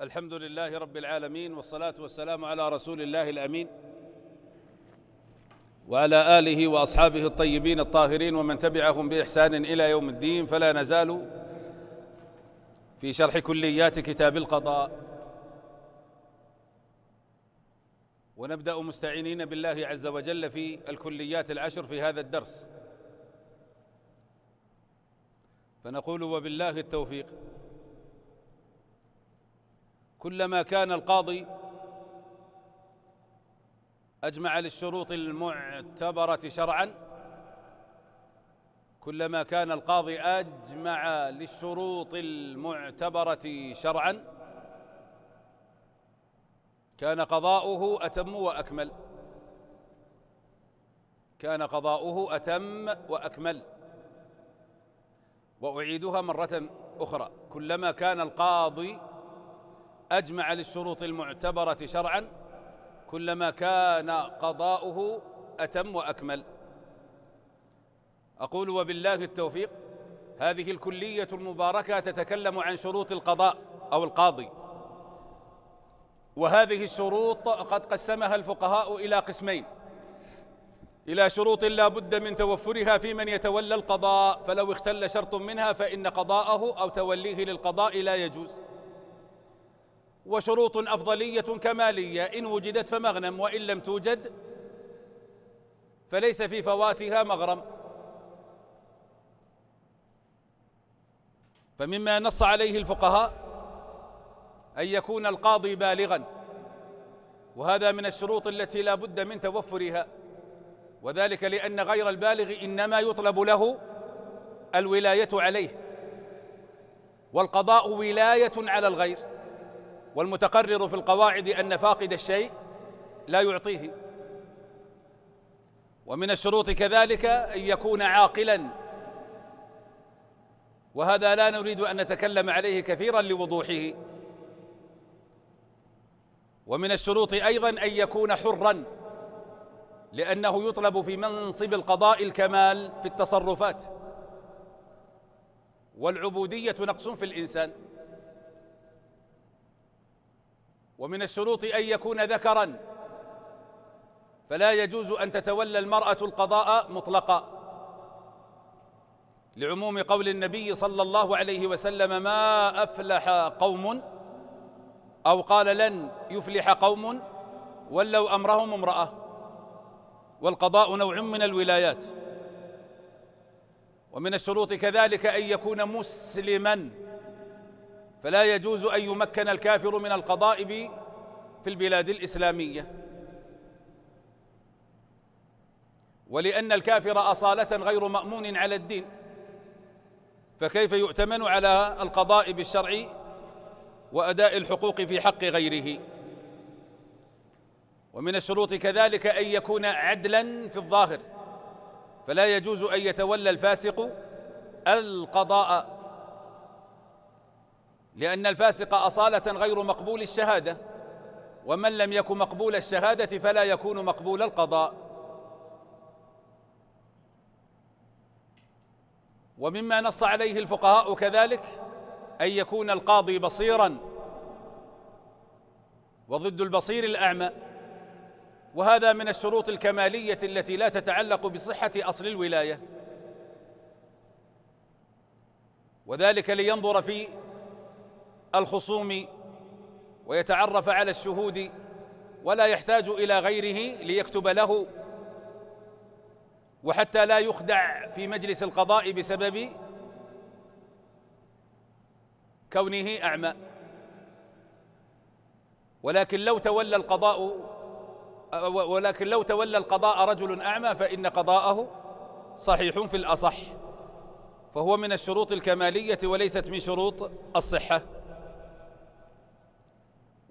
الحمد لله رب العالمين والصلاة والسلام على رسول الله الأمين وعلى آله وأصحابه الطيبين الطاهرين ومن تبعهم بإحسان إلى يوم الدين فلا نزال في شرح كليات كتاب القضاء ونبدأ مستعينين بالله عز وجل في الكليات العشر في هذا الدرس فنقول وبالله التوفيق كلما كان القاضي اجمع للشروط المعتبره شرعا كلما كان القاضي اجمع للشروط المعتبره شرعا كان قضاؤه اتم واكمل كان قضاؤه اتم واكمل واعيدها مره اخرى كلما كان القاضي أجمع للشروط المعتبرة شرعا كلما كان قضاؤه أتم وأكمل أقول وبالله التوفيق هذه الكلية المباركة تتكلم عن شروط القضاء أو القاضي وهذه الشروط قد قسمها الفقهاء إلى قسمين إلى شروط لا بد من توفرها في من يتولى القضاء فلو اختل شرط منها فإن قضاءه أو توليه للقضاء لا يجوز وشروط أفضلية كمالية إن وجدت فمغنم وإن لم توجد فليس في فواتها مغرم فمما نص عليه الفقهاء أن يكون القاضي بالغا وهذا من الشروط التي لا بد من توفرها وذلك لأن غير البالغ إنما يطلب له الولاية عليه والقضاء ولاية على الغير والمتقرر في القواعد أن فاقد الشيء لا يعطيه ومن الشروط كذلك أن يكون عاقلا وهذا لا نريد أن نتكلم عليه كثيرا لوضوحه ومن الشروط أيضا أن يكون حرا لأنه يطلب في منصب القضاء الكمال في التصرفات والعبودية نقص في الإنسان ومن الشروط أن يكون ذكرا فلا يجوز أن تتولى المرأة القضاء مطلقا لعموم قول النبي صلى الله عليه وسلم ما أفلح قوم أو قال لن يفلح قوم ولوا أمرهم امرأة والقضاء نوع من الولايات ومن الشروط كذلك أن يكون مسلماً فلا يجوز أن يمكن الكافر من القضاء في البلاد الإسلامية ولأن الكافر أصالة غير مأمون على الدين فكيف يؤتمن على القضاء بالشرع وأداء الحقوق في حق غيره ومن الشروط كذلك أن يكون عدلا في الظاهر فلا يجوز أن يتولى الفاسق القضاء لأن الفاسق أصالة غير مقبول الشهادة ومن لم يكن مقبول الشهادة فلا يكون مقبول القضاء ومما نص عليه الفقهاء كذلك أن يكون القاضي بصيرا وضد البصير الأعمى وهذا من الشروط الكمالية التي لا تتعلق بصحة أصل الولاية وذلك لينظر في الخصوم ويتعرف على الشهود ولا يحتاج الى غيره ليكتب له وحتى لا يخدع في مجلس القضاء بسبب كونه اعمى ولكن لو تولى القضاء ولكن لو تولى القضاء رجل اعمى فان قضاءه صحيح في الاصح فهو من الشروط الكماليه وليست من شروط الصحه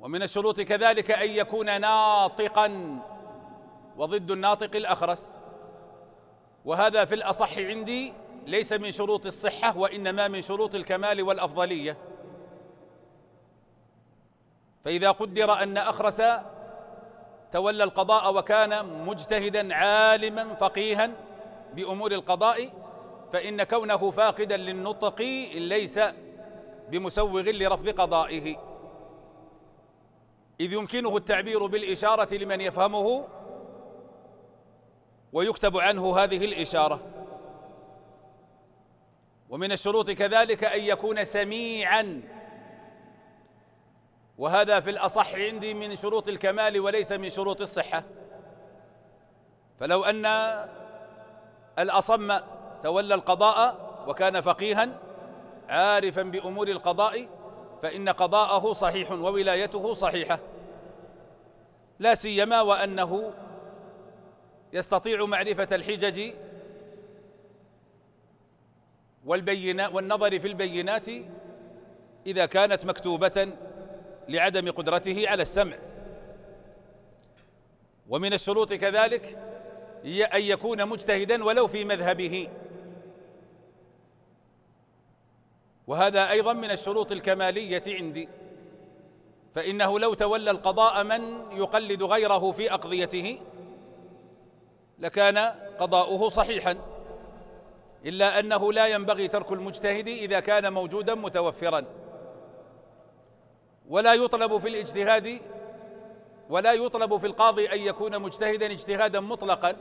ومن الشروط كذلك أن يكون ناطقا وضد الناطق الأخرس وهذا في الأصح عندي ليس من شروط الصحة وإنما من شروط الكمال والأفضلية فإذا قدر أن أخرس تولى القضاء وكان مجتهدا عالما فقيها بأمور القضاء فإن كونه فاقدا للنطق ليس بمسوغ لرفض قضائه إذ يمكنه التعبير بالإشارة لمن يفهمه ويكتب عنه هذه الإشارة ومن الشروط كذلك أن يكون سميعاً وهذا في الأصح عندي من شروط الكمال وليس من شروط الصحة فلو أن الأصم تولى القضاء وكان فقيها عارفا بأمور القضاء فإن قضاءه صحيح وولايته صحيحة لا سيما وأنه يستطيع معرفة الحجج والبينات والنظر في البينات إذا كانت مكتوبة لعدم قدرته على السمع ومن الشروط كذلك أن يكون مجتهدا ولو في مذهبه وهذا ايضا من الشروط الكماليه عندي فانه لو تولى القضاء من يقلد غيره في اقضيته لكان قضاؤه صحيحا الا انه لا ينبغي ترك المجتهد اذا كان موجودا متوفرا ولا يطلب في الاجتهاد ولا يطلب في القاضي ان يكون مجتهدا اجتهادا مطلقا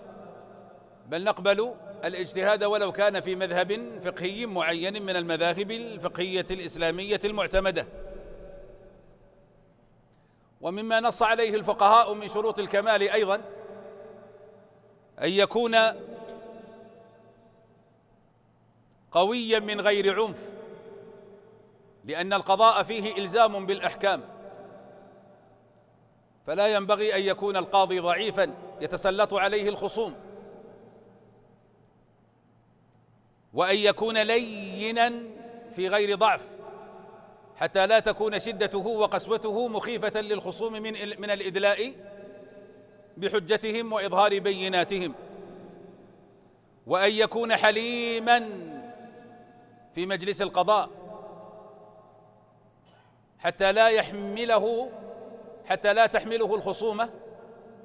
بل نقبل الاجتهاد ولو كان في مذهب فقهي معين من المذاهب الفقهية الإسلامية المعتمدة ومما نص عليه الفقهاء من شروط الكمال أيضا أن يكون قويا من غير عنف لأن القضاء فيه إلزام بالأحكام فلا ينبغي أن يكون القاضي ضعيفا يتسلط عليه الخصوم وأن يكون لينا في غير ضعف حتى لا تكون شدته وقسوته مخيفة للخصوم من من الإدلاء بحجتهم وإظهار بيناتهم وأن يكون حليما في مجلس القضاء حتى لا يحمله حتى لا تحمله الخصومة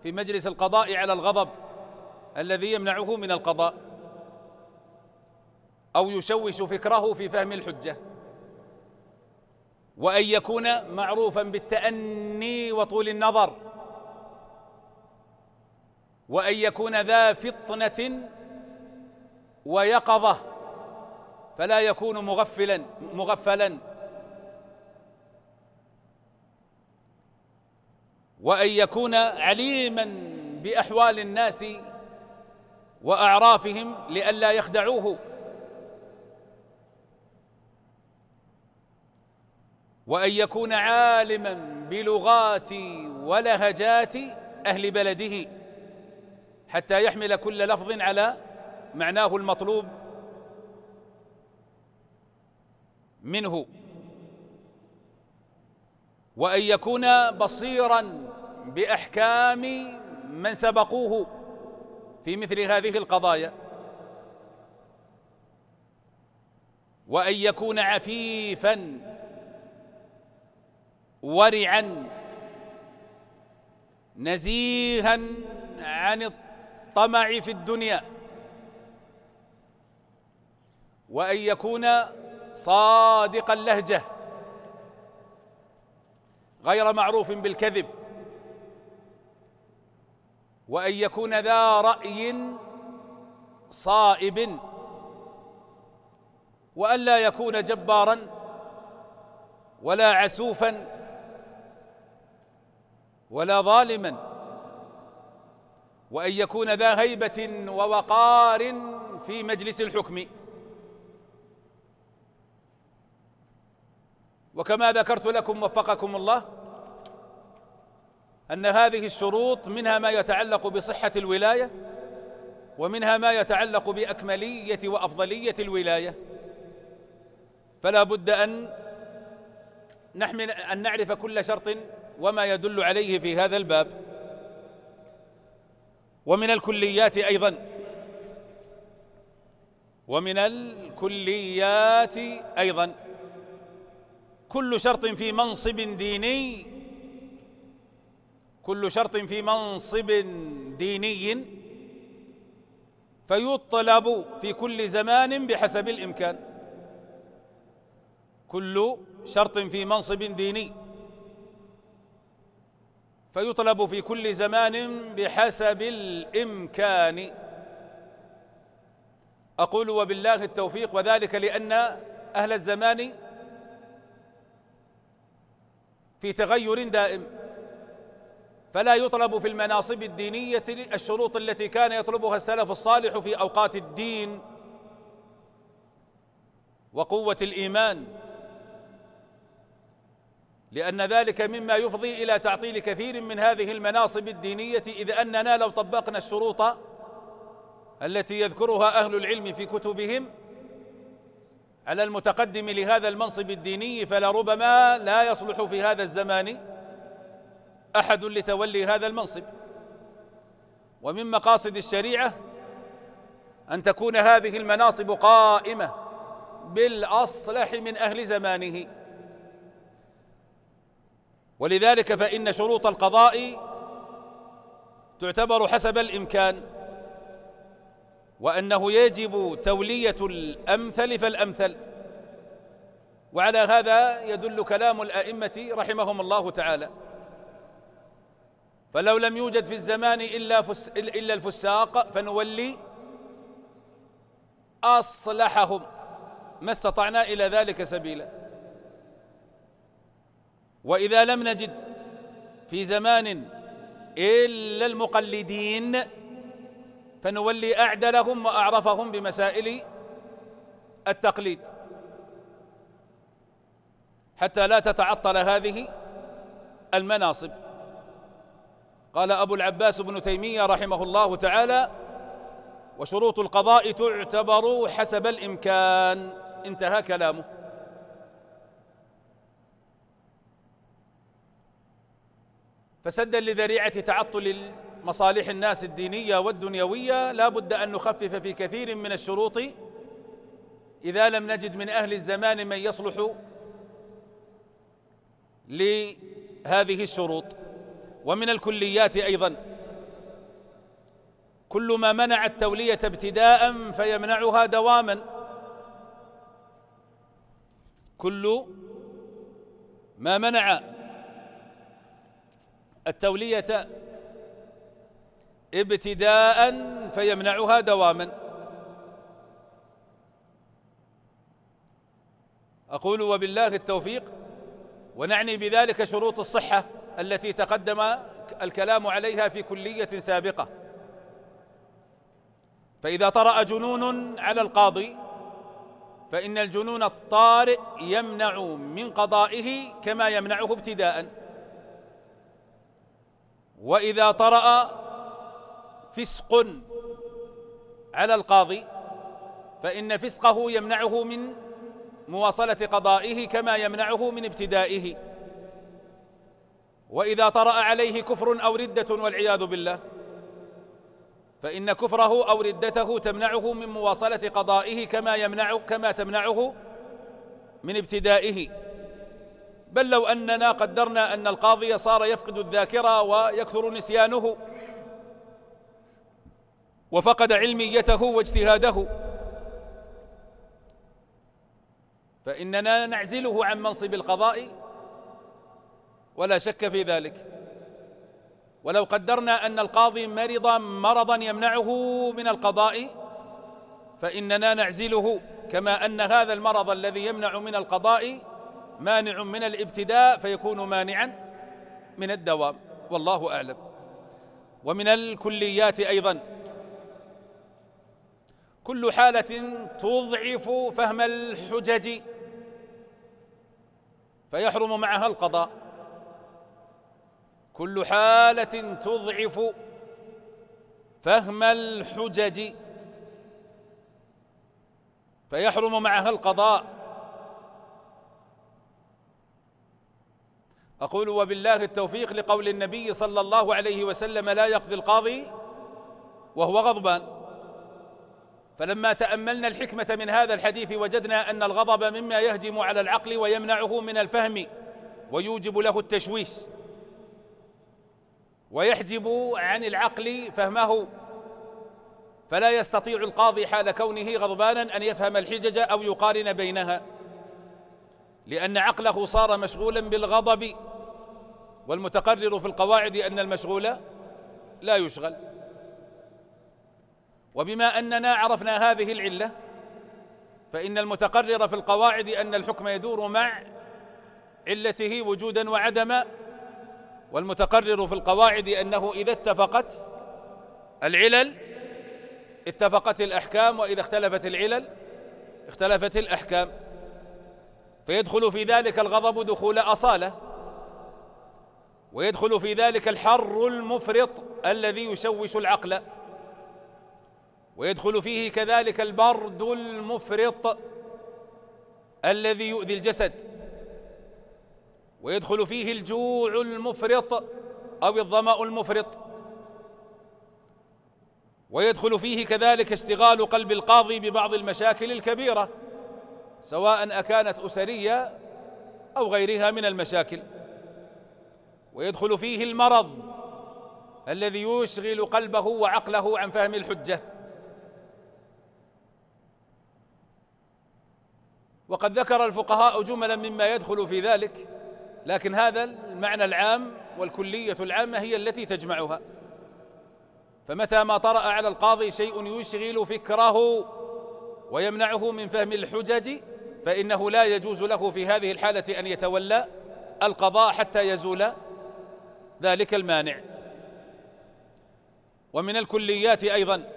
في مجلس القضاء على الغضب الذي يمنعه من القضاء أو يشوش فكره في فهم الحجة وأن يكون معروفا بالتأني وطول النظر وأن يكون ذا فطنة ويقظة فلا يكون مغفلا مغفلا وأن يكون عليما بأحوال الناس وأعرافهم لئلا يخدعوه وأن يكون عالما بلغات ولهجات أهل بلده حتى يحمل كل لفظ على معناه المطلوب منه وأن يكون بصيرا بأحكام من سبقوه في مثل هذه القضايا وأن يكون عفيفا ورعا نزيها عن الطمع في الدنيا وأن يكون صادق اللهجة غير معروف بالكذب وأن يكون ذا رأي صائب وأن لا يكون جبارا ولا عسوفا ولا ظالما وأن يكون ذا هيبة ووقار في مجلس الحكم وكما ذكرت لكم وفقكم الله أن هذه الشروط منها ما يتعلق بصحة الولاية ومنها ما يتعلق بأكملية وأفضلية الولاية فلا بد أن نحمل أن نعرف كل شرط وما يدل عليه في هذا الباب ومن الكليات ايضا ومن الكليات ايضا كل شرط في منصب ديني كل شرط في منصب ديني فيطلب في كل زمان بحسب الامكان كل شرط في منصب ديني فيطلب في كل زمان بحسب الامكان اقول وبالله التوفيق وذلك لان اهل الزمان في تغير دائم فلا يطلب في المناصب الدينيه الشروط التي كان يطلبها السلف الصالح في اوقات الدين وقوه الايمان لأن ذلك مما يفضي إلى تعطيل كثير من هذه المناصب الدينية إذ أننا لو طبقنا الشروط التي يذكرها أهل العلم في كتبهم على المتقدم لهذا المنصب الديني فلربما لا يصلح في هذا الزمان أحد لتولي هذا المنصب ومن مقاصد الشريعة أن تكون هذه المناصب قائمة بالأصلح من أهل زمانه ولذلك فإن شروط القضاء تعتبر حسب الإمكان وأنه يجب تولية الأمثل فالأمثل وعلى هذا يدل كلام الأئمة رحمهم الله تعالى فلو لم يوجد في الزمان إلا, فس إلا الفساق فنولي أصلحهم ما استطعنا إلى ذلك سبيلا واذا لم نجد في زمان الا المقلدين فنولي اعدلهم واعرفهم بمسائل التقليد حتى لا تتعطل هذه المناصب قال ابو العباس بن تيميه رحمه الله تعالى وشروط القضاء تعتبر حسب الامكان انتهى كلامه فسدا لذريعه تعطل مصالح الناس الدينيه والدنيويه لا بد ان نخفف في كثير من الشروط اذا لم نجد من اهل الزمان من يصلح لهذه الشروط ومن الكليات ايضا كل ما منع التوليه ابتداء فيمنعها دواما كل ما منع التولية ابتداء فيمنعها دواما أقول وبالله التوفيق ونعني بذلك شروط الصحة التي تقدم الكلام عليها في كلية سابقة فإذا طرأ جنون على القاضي فإن الجنون الطارئ يمنع من قضائه كما يمنعه ابتداءً وإذا طرأ فسق على القاضي فإن فسقه يمنعه من مواصلة قضائه كما يمنعه من ابتدائه وإذا طرأ عليه كفر أو ردة والعياذ بالله فإن كفره أو ردته تمنعه من مواصلة قضائه كما يمنع كما تمنعه من ابتدائه بل لو أننا قدرنا أن القاضي صار يفقد الذاكرة ويكثر نسيانه وفقد علميته واجتهاده فإننا نعزله عن منصب القضاء ولا شك في ذلك ولو قدرنا أن القاضي مرض مرضا يمنعه من القضاء فإننا نعزله كما أن هذا المرض الذي يمنع من القضاء مانع من الابتداء فيكون مانعا من الدوام والله أعلم ومن الكليات أيضا كل حالة تضعف فهم الحجج فيحرم معها القضاء كل حالة تضعف فهم الحجج فيحرم معها القضاء أقول وبالله التوفيق لقول النبي صلى الله عليه وسلم لا يقضي القاضي وهو غضبان فلما تأملنا الحكمة من هذا الحديث وجدنا أن الغضب مما يهجم على العقل ويمنعه من الفهم ويوجب له التشويش ويحجب عن العقل فهمه فلا يستطيع القاضي حال كونه غضبانا أن يفهم الحجج أو يقارن بينها لأن عقله صار مشغولا بالغضب والمتقرر في القواعد أن المشغول لا يشغل وبما أننا عرفنا هذه العلة فإن المتقرر في القواعد أن الحكم يدور مع علته وجودا وعدما والمتقرر في القواعد أنه إذا اتفقت العلل اتفقت الأحكام وإذا اختلفت العلل اختلفت الأحكام فيدخل في ذلك الغضب دخول أصاله ويدخل في ذلك الحر المفرط الذي يشوش العقل ويدخل فيه كذلك البرد المفرط الذي يؤذي الجسد ويدخل فيه الجوع المفرط او الظمأ المفرط ويدخل فيه كذلك اشتغال قلب القاضي ببعض المشاكل الكبيره سواء اكانت اسريه او غيرها من المشاكل ويدخل فيه المرض الذي يشغل قلبه وعقله عن فهم الحجة وقد ذكر الفقهاء جملا مما يدخل في ذلك لكن هذا المعنى العام والكلية العامة هي التي تجمعها فمتى ما طرأ على القاضي شيء يشغل فكره ويمنعه من فهم الحجج فإنه لا يجوز له في هذه الحالة أن يتولى القضاء حتى يزول ذلك المانع ومن الكليات ايضا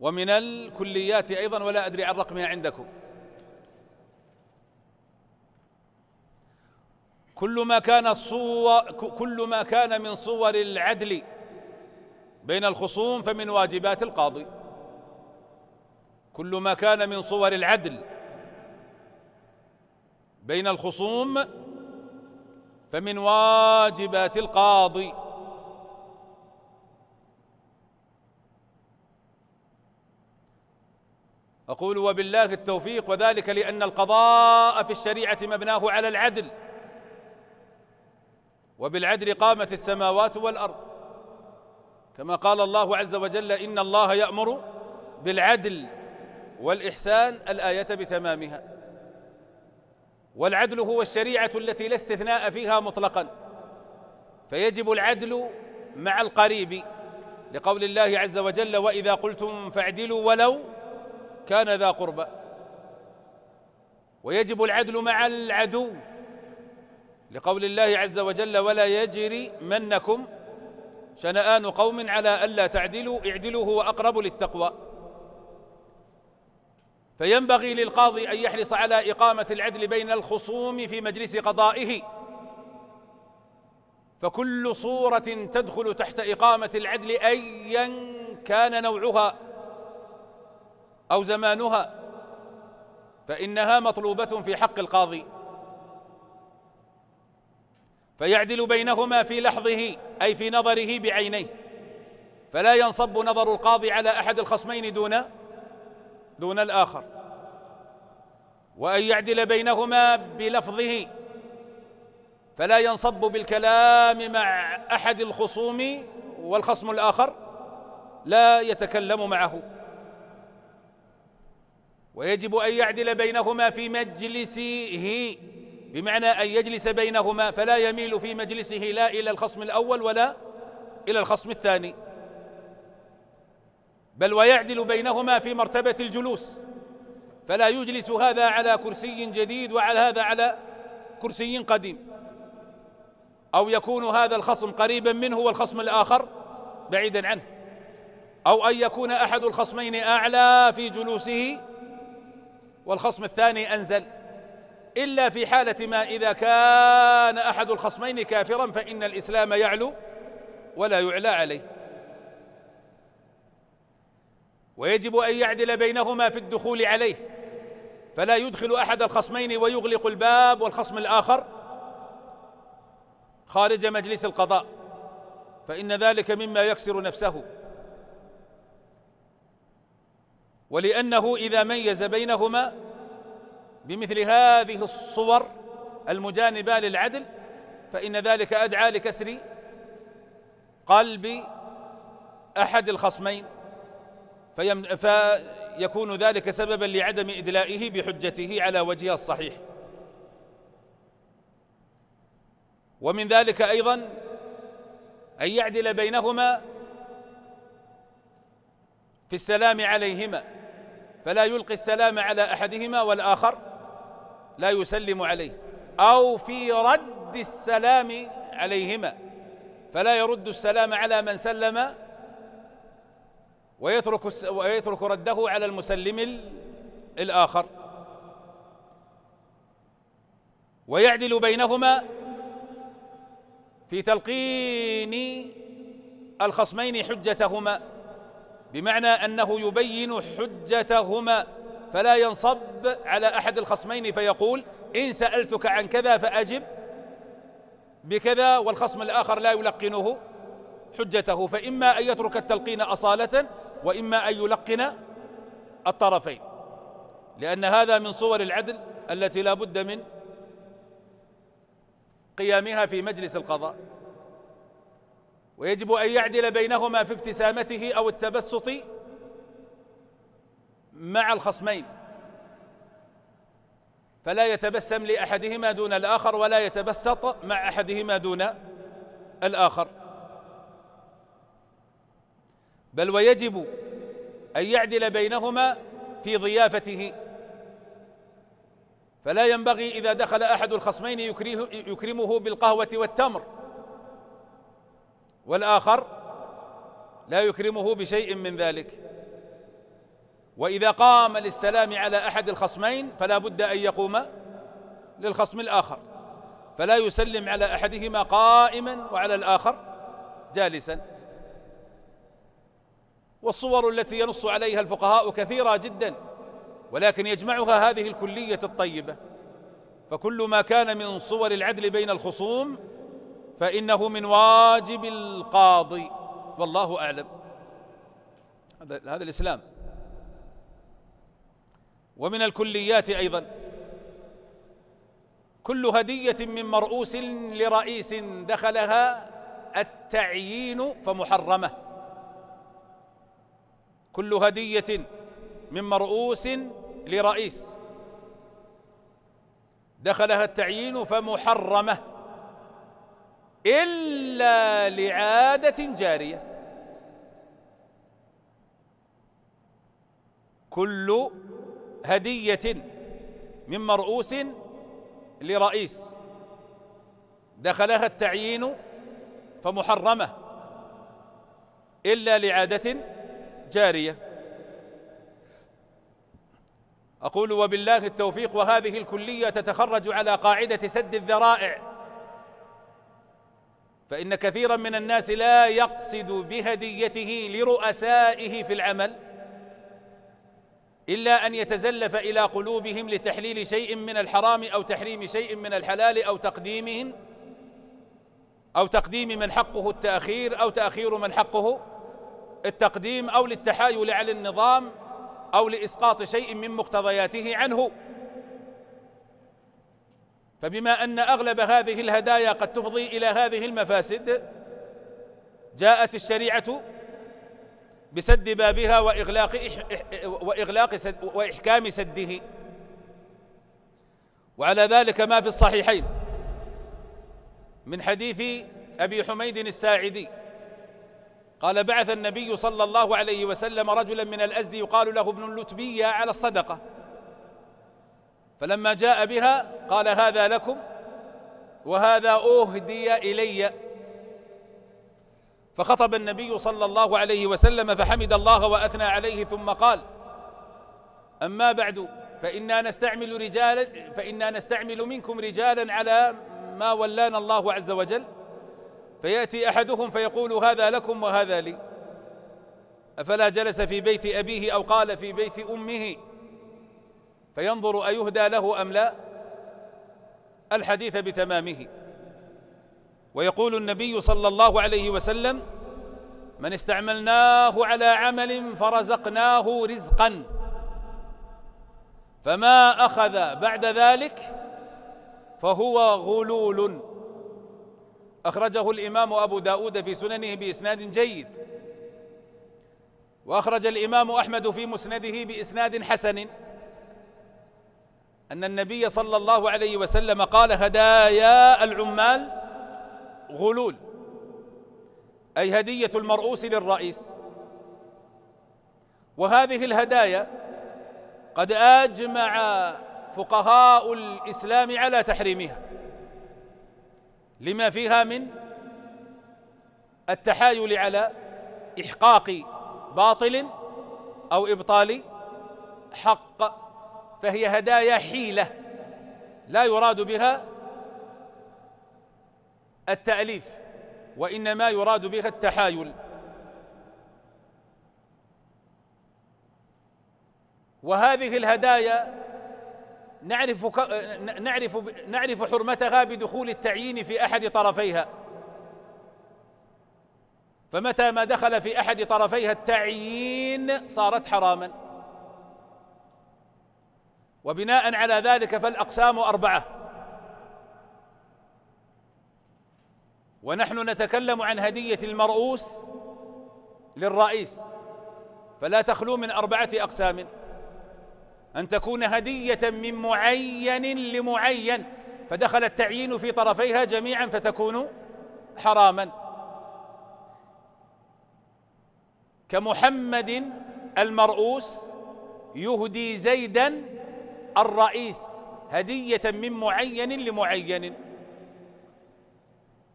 ومن الكليات ايضا ولا ادري عن رقمها عندكم كل ما كان الصور كل ما كان من صور العدل بين الخصوم فمن واجبات القاضي كل ما كان من صور العدل بين الخصوم فمن واجبات القاضي أقول وبالله التوفيق وذلك لأن القضاء في الشريعة مبناه على العدل وبالعدل قامت السماوات والأرض كما قال الله عز وجل إن الله يأمر بالعدل والإحسان الآية بتمامها والعدل هو الشريعه التي لا استثناء فيها مطلقا فيجب العدل مع القريب لقول الله عز وجل واذا قلتم فاعدلوا ولو كان ذا قربى ويجب العدل مع العدو لقول الله عز وجل ولا يجري منكم شنآن قوم على ألا تعدلوا اعدلوا هو أقرب للتقوى فينبغي للقاضي أن يحرص على إقامة العدل بين الخصوم في مجلس قضائه فكل صورة تدخل تحت إقامة العدل أيا كان نوعها أو زمانها فإنها مطلوبة في حق القاضي فيعدل بينهما في لحظه أي في نظره بعينيه فلا ينصب نظر القاضي على أحد الخصمين دون دون الآخر وأن يعدل بينهما بلفظه فلا ينصب بالكلام مع أحد الخصوم والخصم الآخر لا يتكلم معه ويجب أن يعدل بينهما في مجلسه بمعنى أن يجلس بينهما فلا يميل في مجلسه لا إلى الخصم الأول ولا إلى الخصم الثاني بل ويعدل بينهما في مرتبة الجلوس فلا يجلس هذا على كرسي جديد وعلى هذا على كرسي قديم أو يكون هذا الخصم قريبا منه والخصم الآخر بعيدا عنه أو أن يكون أحد الخصمين أعلى في جلوسه والخصم الثاني أنزل إلا في حالة ما إذا كان أحد الخصمين كافرا فإن الإسلام يعلو ولا يعلى عليه ويجب أن يعدل بينهما في الدخول عليه فلا يدخل أحد الخصمين ويغلق الباب والخصم الآخر خارج مجلس القضاء فإن ذلك مما يكسر نفسه ولأنه إذا ميز بينهما بمثل هذه الصور المجانبة للعدل فإن ذلك أدعى لكسر قلب أحد الخصمين فيم فيكون ذلك سببا لعدم إدلائه بحجته على وجهها الصحيح ومن ذلك أيضا أن يعدل بينهما في السلام عليهما فلا يلقي السلام على أحدهما والآخر لا يسلم عليه أو في رد السلام عليهما فلا يرد السلام على من سلم ويترك ويترك رده على المسلم الآخر ويعدل بينهما في تلقين الخصمين حجتهما بمعنى أنه يبين حجتهما فلا ينصب على أحد الخصمين فيقول إن سألتك عن كذا فأجب بكذا والخصم الآخر لا يلقنه حجته فإما أن يترك التلقين أصالة وإما أن يلقن الطرفين لأن هذا من صور العدل التي لا بد من قيامها في مجلس القضاء ويجب أن يعدل بينهما في ابتسامته أو التبسط مع الخصمين فلا يتبسم لأحدهما دون الآخر ولا يتبسط مع أحدهما دون الآخر بل ويجب أن يعدل بينهما في ضيافته فلا ينبغي إذا دخل أحد الخصمين يكرمه بالقهوة والتمر والآخر لا يكرمه بشيء من ذلك وإذا قام للسلام على أحد الخصمين فلا بد أن يقوم للخصم الآخر فلا يسلم على أحدهما قائما وعلى الآخر جالسا والصور التي ينص عليها الفقهاء كثيرة جدا ولكن يجمعها هذه الكلية الطيبة فكل ما كان من صور العدل بين الخصوم فإنه من واجب القاضي والله أعلم هذا هذا الإسلام ومن الكليات أيضا كل هدية من مرؤوس لرئيس دخلها التعيين فمحرمه كل هدية من مرؤوس لرئيس دخلها التعيين فمحرمة إلا لعادة جارية كل هدية من مرؤوس لرئيس دخلها التعيين فمحرمة إلا لعادة جارية أقول وبالله التوفيق وهذه الكلية تتخرج على قاعدة سد الذرائع فإن كثيرا من الناس لا يقصد بهديته لرؤسائه في العمل إلا أن يتزلف إلى قلوبهم لتحليل شيء من الحرام أو تحريم شيء من الحلال أو تقديمهم أو تقديم من حقه التأخير أو تأخير من حقه التقديم أو للتحايل على النظام أو لإسقاط شيء من مقتضياته عنه فبما أن أغلب هذه الهدايا قد تفضي إلى هذه المفاسد جاءت الشريعة بسد بابها وإغلاق وإغلاق سد وإحكام سده وعلى ذلك ما في الصحيحين من حديث أبي حميد الساعدي قال بعث النبي صلى الله عليه وسلم رجلا من الأزد يقال له ابن اللتبية على الصدقة فلما جاء بها قال هذا لكم وهذا أهدي إلي فخطب النبي صلى الله عليه وسلم فحمد الله وأثنى عليه ثم قال أما بعد فإنا نستعمل رجالا فإنا نستعمل منكم رجالا على ما ولانا الله عز وجل فياتي احدهم فيقول هذا لكم وهذا لي افلا جلس في بيت ابيه او قال في بيت امه فينظر ايهدى له ام لا الحديث بتمامه ويقول النبي صلى الله عليه وسلم من استعملناه على عمل فرزقناه رزقا فما اخذ بعد ذلك فهو غلول أخرجه الإمام أبو داود في سننه بإسناد جيد وأخرج الإمام أحمد في مسنده بإسناد حسن أن النبي صلى الله عليه وسلم قال هدايا العمال غلول أي هدية المرؤوس للرئيس وهذه الهدايا قد أجمع فقهاء الإسلام على تحريمها لما فيها من التحايل على إحقاق باطل أو إبطال حق فهي هدايا حيلة لا يراد بها التأليف وإنما يراد بها التحايل وهذه الهدايا نعرف نعرف نعرف حرمتها بدخول التعيين في احد طرفيها فمتى ما دخل في احد طرفيها التعيين صارت حراما وبناء على ذلك فالاقسام اربعه ونحن نتكلم عن هديه المرؤوس للرئيس فلا تخلو من اربعه اقسام أن تكون هدية من معين لمعين فدخل التعيين في طرفيها جميعا فتكون حراما كمحمد المرؤوس يهدي زيدا الرئيس هدية من معين لمعين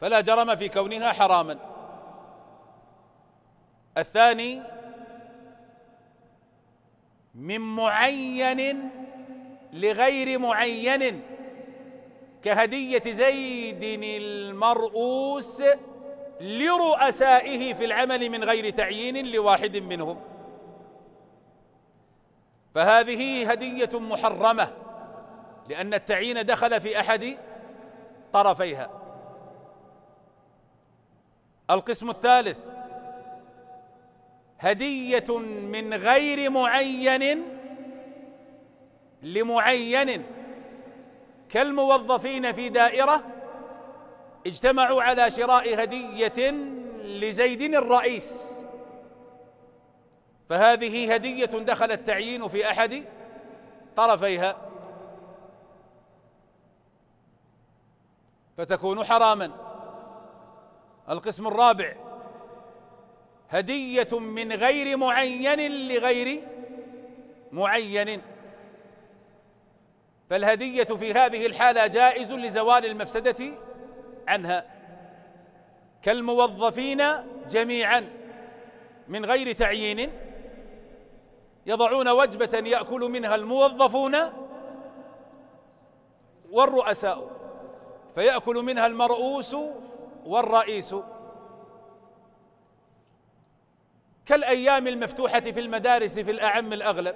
فلا جرم في كونها حراما الثاني من معين لغير معين كهدية زيد المرؤوس لرؤسائه في العمل من غير تعيين لواحد منهم فهذه هدية محرمة لأن التعيين دخل في أحد طرفيها القسم الثالث هديه من غير معين لمعين كالموظفين في دائره اجتمعوا على شراء هديه لزيد الرئيس فهذه هديه دخل التعيين في احد طرفيها فتكون حراما القسم الرابع هدية من غير معين لغير معين فالهدية في هذه الحالة جائز لزوال المفسدة عنها كالموظفين جميعا من غير تعيين يضعون وجبة يأكل منها الموظفون والرؤساء فيأكل منها المرؤوس والرئيس كالايام المفتوحه في المدارس في الاعم الاغلب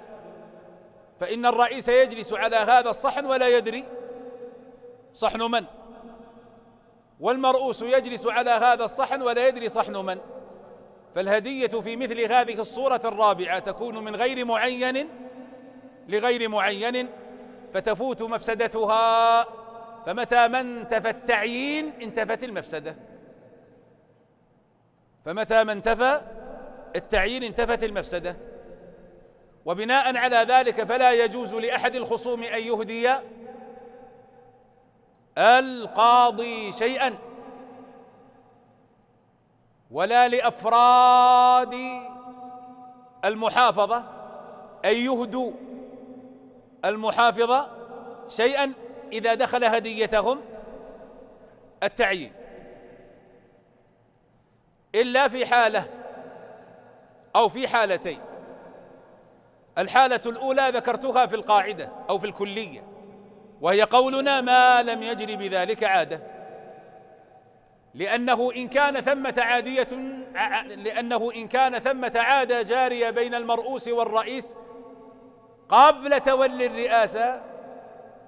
فان الرئيس يجلس على هذا الصحن ولا يدري صحن من والمرؤوس يجلس على هذا الصحن ولا يدري صحن من فالهديه في مثل هذه الصوره الرابعه تكون من غير معين لغير معين فتفوت مفسدتها فمتى ما انتفى التعيين انتفت المفسده فمتى ما انتفى التعيين انتفت المفسده وبناء على ذلك فلا يجوز لاحد الخصوم ان يهدي القاضي شيئا ولا لافراد المحافظه ان يهدوا المحافظه شيئا اذا دخل هديتهم التعيين الا في حاله أو في حالتين الحالة الأولى ذكرتها في القاعدة أو في الكلية وهي قولنا ما لم يجري بذلك عادة لأنه إن كان ثمة عادية لأنه إن كان ثمة عادة جارية بين المرؤوس والرئيس قبل تولي الرئاسة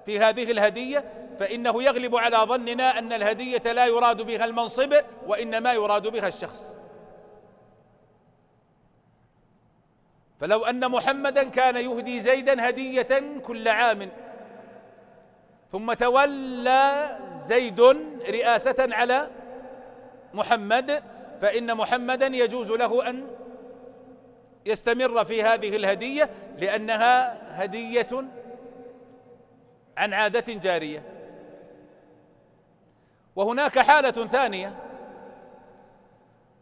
في هذه الهدية فإنه يغلب على ظننا أن الهدية لا يراد بها المنصب وإنما يراد بها الشخص فلو أن محمدا كان يهدي زيدا هدية كل عام ثم تولى زيد رئاسة على محمد فإن محمدا يجوز له أن يستمر في هذه الهدية لأنها هدية عن عادة جارية وهناك حالة ثانية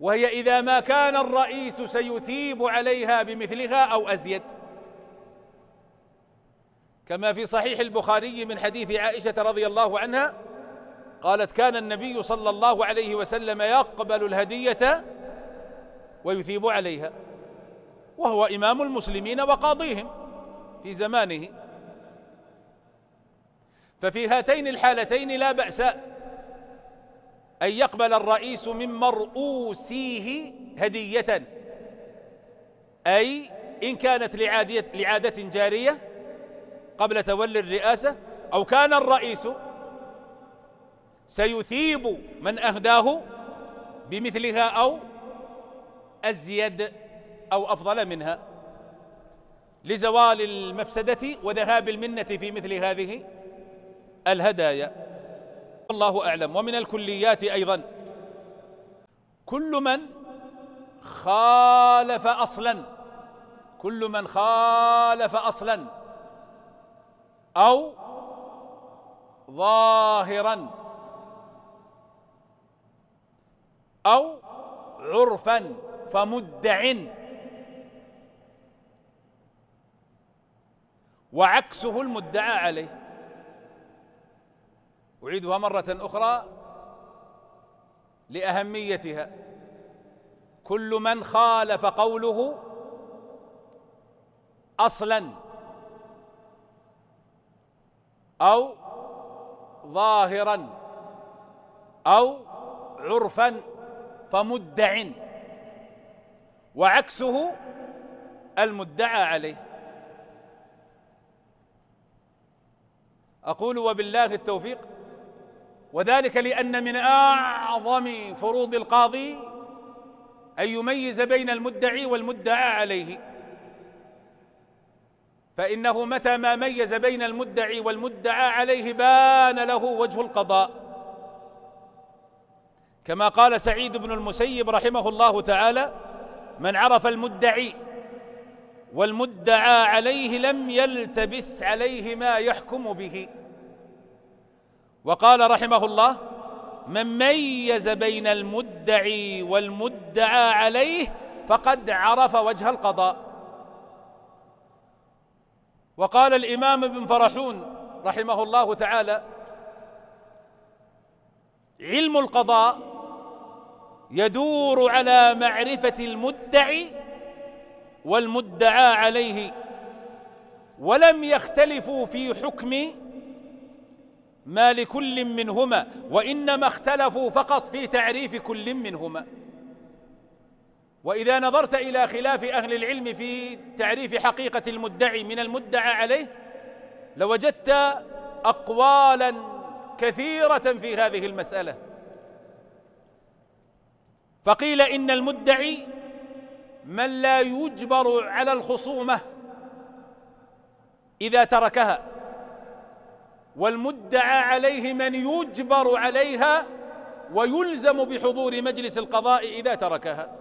وهي إذا ما كان الرئيس سيثيب عليها بمثلها أو أزيد كما في صحيح البخاري من حديث عائشة رضي الله عنها قالت كان النبي صلى الله عليه وسلم يقبل الهدية ويثيب عليها وهو إمام المسلمين وقاضيهم في زمانه ففي هاتين الحالتين لا بأس أن يقبل الرئيس من مرؤوسيه هدية أي إن كانت لعادية لعادة جارية قبل تولي الرئاسة أو كان الرئيس سيثيب من أهداه بمثلها أو أزيد أو أفضل منها لزوال المفسدة وذهاب المنة في مثل هذه الهدايا الله أعلم ومن الكليات أيضا كل من خالف أصلا كل من خالف أصلا أو ظاهرا أو عرفا فمدع وعكسه المدعى عليه أعيدها مرة أخرى لأهميتها كل من خالف قوله أصلا أو ظاهرا أو عرفا فمدع وعكسه المدعى عليه اقول وبالله التوفيق وذلك لان من اعظم فروض القاضي ان يميز بين المدعي والمدعى عليه فانه متى ما ميز بين المدعي والمدعى عليه بان له وجه القضاء كما قال سعيد بن المسيب رحمه الله تعالى من عرف المدعي والمدعى عليه لم يلتبس عليه ما يحكم به وقال رحمه الله من ميز بين المدعي والمدعى عليه فقد عرف وجه القضاء وقال الامام ابن فرحون رحمه الله تعالى علم القضاء يدور على معرفه المدعي والمدعى عليه ولم يختلفوا في حكم ما لكل منهما وانما اختلفوا فقط في تعريف كل منهما واذا نظرت الى خلاف اهل العلم في تعريف حقيقه المدعي من المدعى عليه لوجدت اقوالا كثيره في هذه المساله فقيل ان المدعي من لا يجبر على الخصومه اذا تركها والمدعى عليه من يجبر عليها ويلزم بحضور مجلس القضاء إذا تركها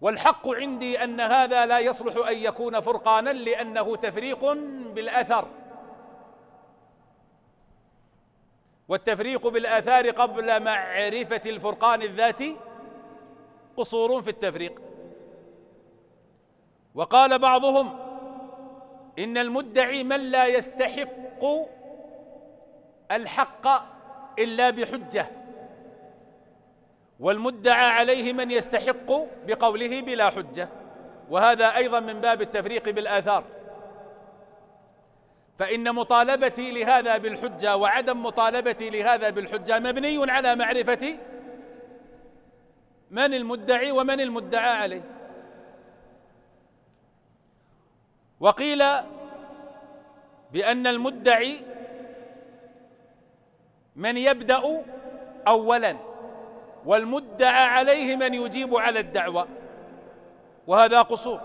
والحق عندي أن هذا لا يصلح أن يكون فرقانا لأنه تفريق بالأثر والتفريق بالآثار قبل معرفة الفرقان الذاتي قصور في التفريق وقال بعضهم إن المدعي من لا يستحق الحق إلا بحجة والمدعى عليه من يستحق بقوله بلا حجة وهذا أيضا من باب التفريق بالآثار فإن مطالبتي لهذا بالحجة وعدم مطالبتي لهذا بالحجة مبني على معرفة من المدعي ومن المدعى عليه وقيل بأن المدعي من يبدأ أولا والمدعى عليه من يجيب على الدعوة وهذا قصور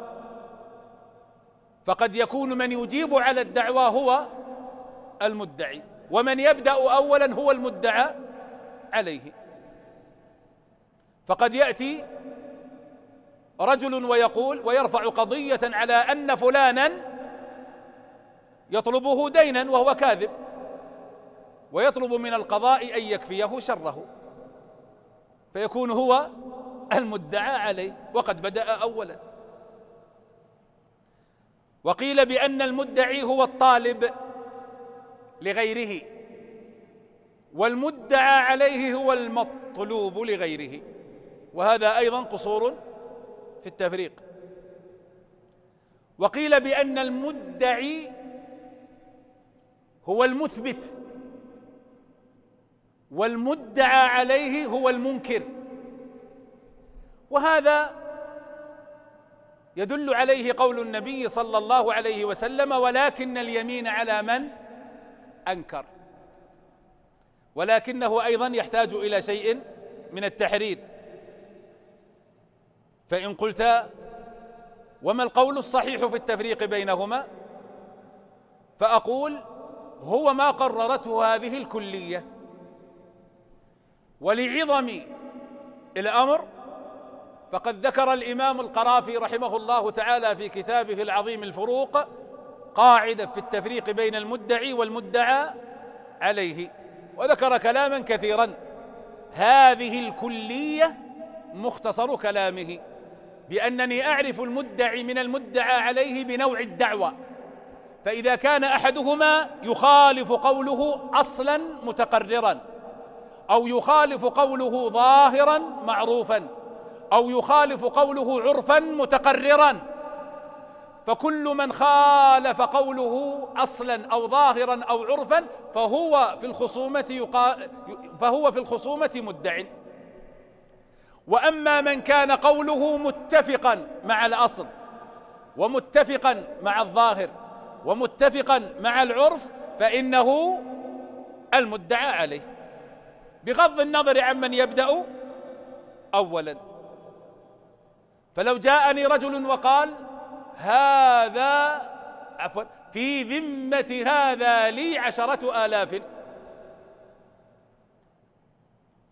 فقد يكون من يجيب على الدعوى هو المدعي ومن يبدأ أولا هو المدعى عليه فقد يأتي رجل ويقول ويرفع قضية على أن فلانا يطلبه دينا وهو كاذب ويطلب من القضاء أن يكفيه شره فيكون هو المدعى عليه وقد بدأ أولا وقيل بأن المدعي هو الطالب لغيره والمدعى عليه هو المطلوب لغيره وهذا أيضا قصور في التفريق وقيل بأن المدعي هو المثبت والمدعى عليه هو المنكر وهذا يدل عليه قول النبي صلى الله عليه وسلم ولكن اليمين على من انكر ولكنه ايضا يحتاج الى شيء من التحرير فإن قلت وما القول الصحيح في التفريق بينهما فأقول هو ما قررته هذه الكلية ولعظم الأمر فقد ذكر الإمام القرافي رحمه الله تعالى في كتابه العظيم الفروق قاعدة في التفريق بين المدعي والمدعى عليه وذكر كلاما كثيرا هذه الكلية مختصر كلامه بأنني أعرف المدعي من المدعى عليه بنوع الدعوة فإذا كان أحدهما يخالف قوله أصلا متقررا أو يخالف قوله ظاهرا معروفا أو يخالف قوله عرفا متقررا فكل من خالف قوله أصلا أو ظاهرا أو عرفا فهو في الخصومة يقا فهو في الخصومة مدعٍ واما من كان قوله متفقا مع الاصل ومتفقا مع الظاهر ومتفقا مع العرف فانه المدعى عليه بغض النظر عمن يبدا اولا فلو جاءني رجل وقال هذا عفوا في ذمه هذا لي عشره الاف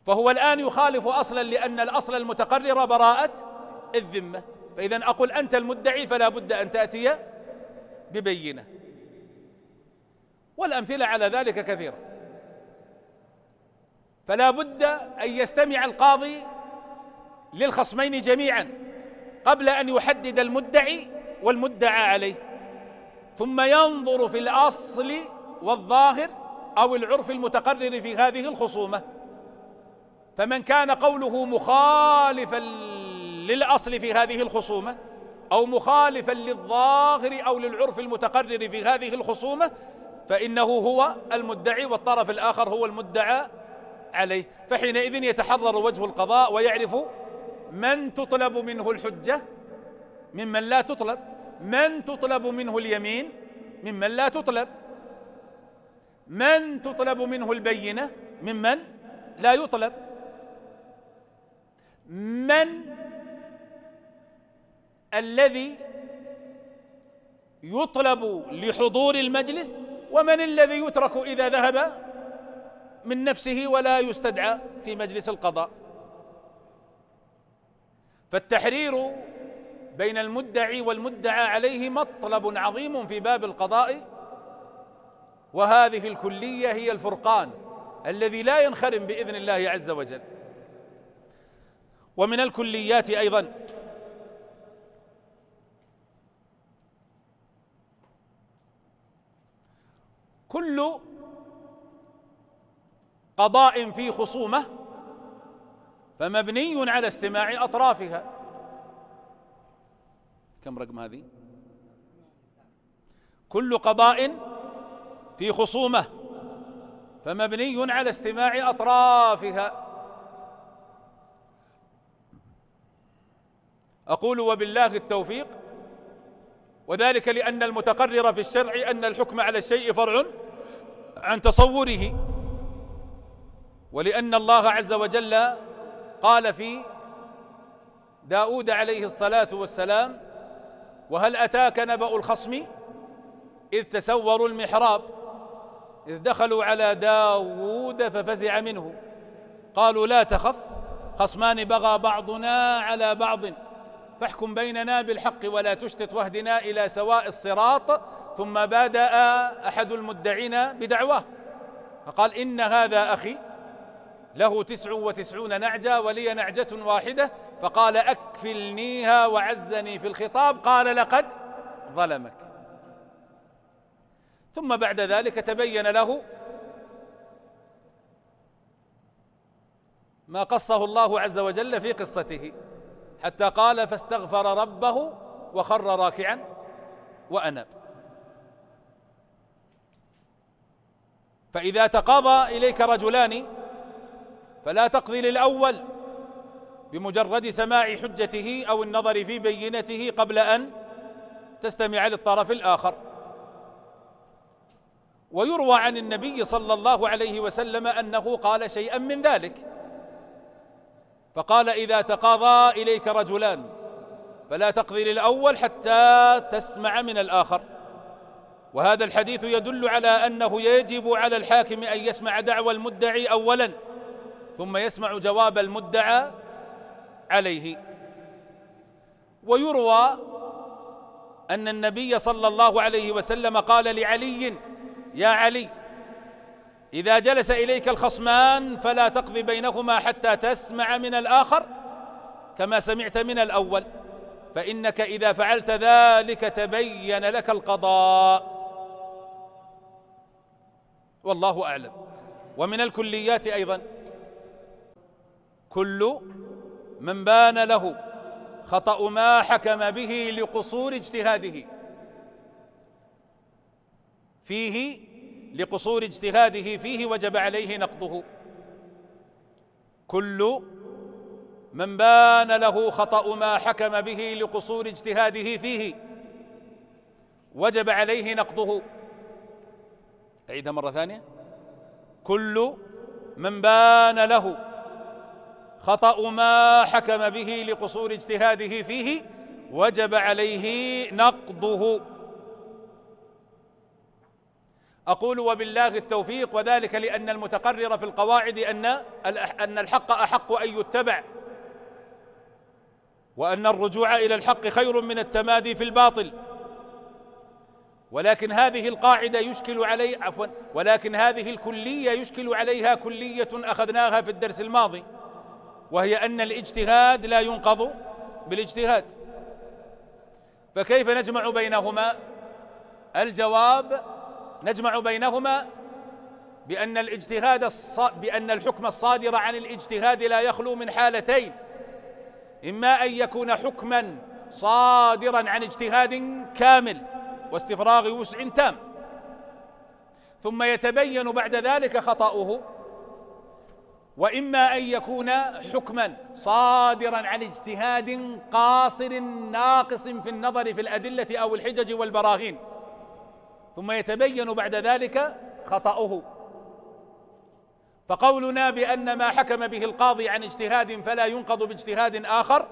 فهو الآن يخالف أصلا لأن الأصل المتقرر براءة الذمة فإذا أقول أنت المدعي فلا بد أن تأتي ببينة والأمثلة على ذلك كثيرة فلا بد أن يستمع القاضي للخصمين جميعا قبل أن يحدد المدعي والمدعى عليه ثم ينظر في الأصل والظاهر أو العرف المتقرر في هذه الخصومة فمن كان قوله مخالفا للأصل في هذه الخصومة أو مخالفا للظاهر أو للعرف المتقرر في هذه الخصومة فإنه هو المدعي والطرف الآخر هو المدعى عليه فحينئذ يتحرر وجه القضاء ويعرف من تطلب منه الحجة ممن لا تطلب من تطلب منه اليمين ممن لا تطلب من تطلب منه البينة ممن لا يطلب من الذي يطلب لحضور المجلس ومن الذي يترك اذا ذهب من نفسه ولا يستدعى في مجلس القضاء فالتحرير بين المدعي والمدعى عليه مطلب عظيم في باب القضاء وهذه الكليه هي الفرقان الذي لا ينخرم باذن الله عز وجل ومن الكليات ايضا كل قضاء في خصومه فمبني على استماع اطرافها كم رقم هذه كل قضاء في خصومه فمبني على استماع اطرافها اقول وبالله التوفيق وذلك لان المتقرر في الشرع ان الحكم على الشيء فرع عن تصوره ولان الله عز وجل قال في داود عليه الصلاه والسلام وهل اتاك نبا الخصم اذ تسوروا المحراب اذ دخلوا على داوود ففزع منه قالوا لا تخف خصمان بغى بعضنا على بعض فاحكم بيننا بالحق ولا تشتت واهدنا الى سواء الصراط ثم بدا احد المدعين بدعواه فقال ان هذا اخي له تسع وتسعون نعجة ولي نعجة واحدة فقال أكفلنيها وعزني في الخطاب قال لقد ظلمك ثم بعد ذلك تبين له ما قصه الله عز وجل في قصته حتى قال فاستغفر ربه وخر راكعا وأناب فإذا تقاضى إليك رجلان فلا تقضي للأول بمجرد سماع حجته أو النظر في بينته قبل أن تستمع للطرف الآخر ويروى عن النبي صلى الله عليه وسلم أنه قال شيئا من ذلك فقال إذا تقاضى إليك رجلان فلا تقضي للأول حتى تسمع من الآخر وهذا الحديث يدل على أنه يجب على الحاكم أن يسمع دعوى المدعي أولا ثم يسمع جواب المدعى عليه ويروى أن النبي صلى الله عليه وسلم قال لعلي يا علي اذا جلس اليك الخصمان فلا تقضي بينهما حتى تسمع من الاخر كما سمعت من الاول فانك اذا فعلت ذلك تبين لك القضاء والله اعلم ومن الكليات ايضا كل من بان له خطا ما حكم به لقصور اجتهاده فيه لقصور اجتهاده فيه وجب عليه نقضه كل من بان له خطأ ما حكم به لقصور اجتهاده فيه وجب عليه نقضه أعيدها مرة ثانية كل من بان له خطأ ما حكم به لقصور اجتهاده فيه وجب عليه نقضه أقول وبالله التوفيق وذلك لأن المتقرر في القواعد أن أن الحق أحق أن يتبع وأن الرجوع إلى الحق خير من التمادي في الباطل ولكن هذه القاعدة يشكل علي عفوا ولكن هذه الكلية يشكل عليها كلية أخذناها في الدرس الماضي وهي أن الاجتهاد لا ينقض بالاجتهاد فكيف نجمع بينهما الجواب نجمع بينهما بأن الاجتهاد الص... بأن الحكم الصادر عن الاجتهاد لا يخلو من حالتين إما أن يكون حكما صادرا عن اجتهاد كامل واستفراغ وسع تام ثم يتبين بعد ذلك خطأه وإما أن يكون حكما صادرا عن اجتهاد قاصر ناقص في النظر في الأدلة أو الحجج والبراهين ثم يتبين بعد ذلك خطأه فقولنا بأن ما حكم به القاضي عن اجتهاد فلا ينقض باجتهاد آخر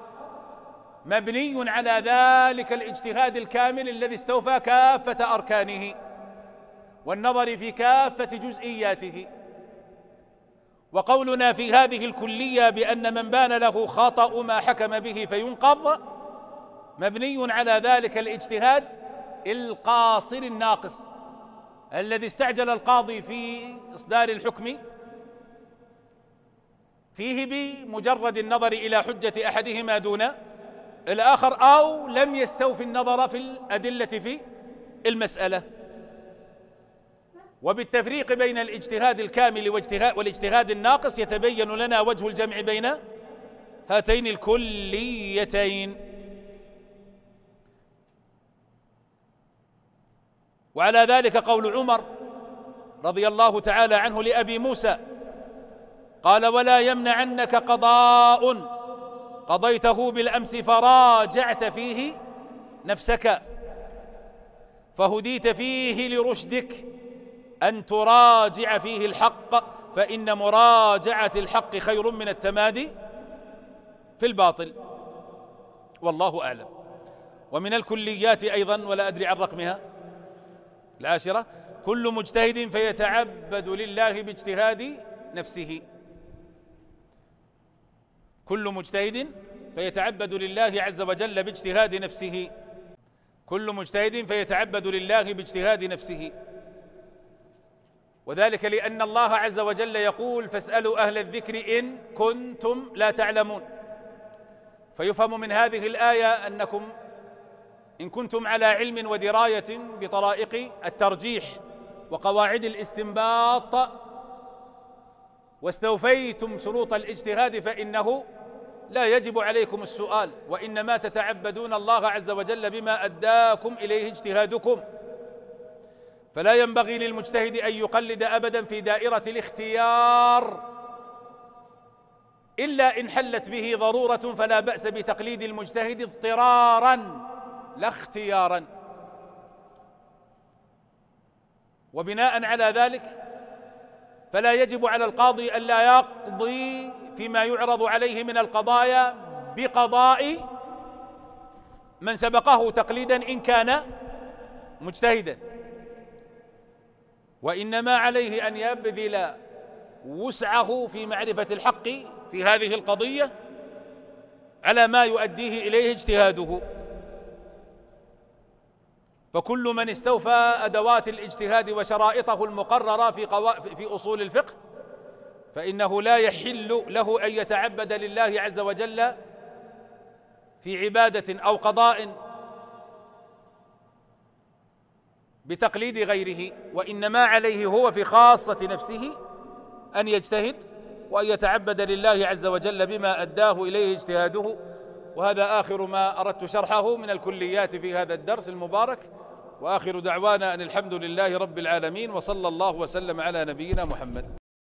مبني على ذلك الاجتهاد الكامل الذي استوفى كافة أركانه والنظر في كافة جزئياته وقولنا في هذه الكلية بأن من بان له خطأ ما حكم به فينقض مبني على ذلك الاجتهاد القاصر الناقص الذي استعجل القاضي في إصدار الحكم فيه بمجرد النظر إلى حجة أحدهما دون الآخر أو لم يستوفي النظر في الأدلة في المسألة وبالتفريق بين الاجتهاد الكامل والاجتهاد الناقص يتبين لنا وجه الجمع بين هاتين الكليتين وعلى ذلك قول عمر رضي الله تعالى عنه لأبي موسى قال ولا يمنعنك قضاء قضيته بالأمس فراجعت فيه نفسك فهديت فيه لرشدك أن تراجع فيه الحق فإن مراجعة الحق خير من التمادي في الباطل والله أعلم ومن الكليات أيضا ولا أدري عن رقمها العاشرة كل مجتهد فيتعبد لله باجتهاد نفسه كل مجتهد فيتعبد لله عز وجل باجتهاد نفسه كل مجتهد فيتعبد لله باجتهاد نفسه وذلك لأن الله عز وجل يقول فاسألوا أهل الذكر إن كنتم لا تعلمون فيفهم من هذه الآية أنكم إن كنتم على علم ودراية بطرائق الترجيح وقواعد الاستنباط واستوفيتم شروط الاجتهاد فإنه لا يجب عليكم السؤال وإنما تتعبدون الله عز وجل بما أداكم إليه اجتهادكم فلا ينبغي للمجتهد أن يقلد أبدا في دائرة الاختيار إلا إن حلت به ضرورة فلا بأس بتقليد المجتهد اضطراراً لا اختيارا وبناء على ذلك فلا يجب على القاضي الا يقضي فيما يعرض عليه من القضايا بقضاء من سبقه تقليدا ان كان مجتهدا وانما عليه ان يبذل وسعه في معرفه الحق في هذه القضيه على ما يؤديه اليه اجتهاده فكل من استوفى أدوات الاجتهاد وشرائطه المقررة في, قو... في أصول الفقه فإنه لا يحل له أن يتعبد لله عز وجل في عبادة أو قضاء بتقليد غيره وإنما عليه هو في خاصة نفسه أن يجتهد وأن يتعبد لله عز وجل بما أداه إليه اجتهاده وهذا آخر ما أردت شرحه من الكليات في هذا الدرس المبارك واخر دعوانا ان الحمد لله رب العالمين وصلى الله وسلم على نبينا محمد